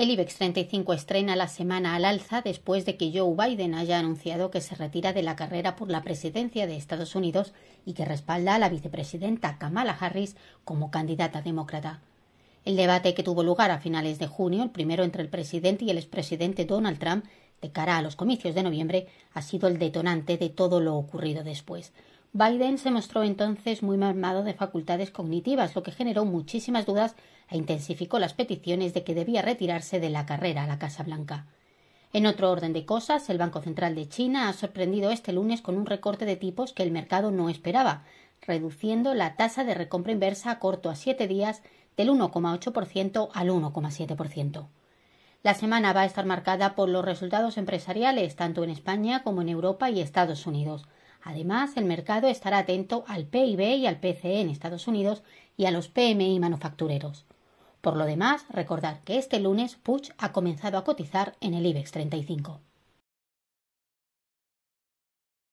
El IBEX 35 estrena la semana al alza después de que Joe Biden haya anunciado que se retira de la carrera por la presidencia de Estados Unidos y que respalda a la vicepresidenta Kamala Harris como candidata demócrata. El debate que tuvo lugar a finales de junio, el primero entre el presidente y el expresidente Donald Trump, de cara a los comicios de noviembre, ha sido el detonante de todo lo ocurrido después. Biden se mostró entonces muy mermado de facultades cognitivas, lo que generó muchísimas dudas e intensificó las peticiones de que debía retirarse de la carrera a la Casa Blanca. En otro orden de cosas, el Banco Central de China ha sorprendido este lunes con un recorte de tipos que el mercado no esperaba, reduciendo la tasa de recompra inversa a corto a siete días del 1,8% al 1,7%. La semana va a estar marcada por los resultados empresariales tanto en España como en Europa y Estados Unidos, Además, el mercado estará atento al PIB y al PCE en Estados Unidos y a los PMI manufactureros. Por lo demás, recordar que este lunes Puch ha comenzado a cotizar en el IBEX 35.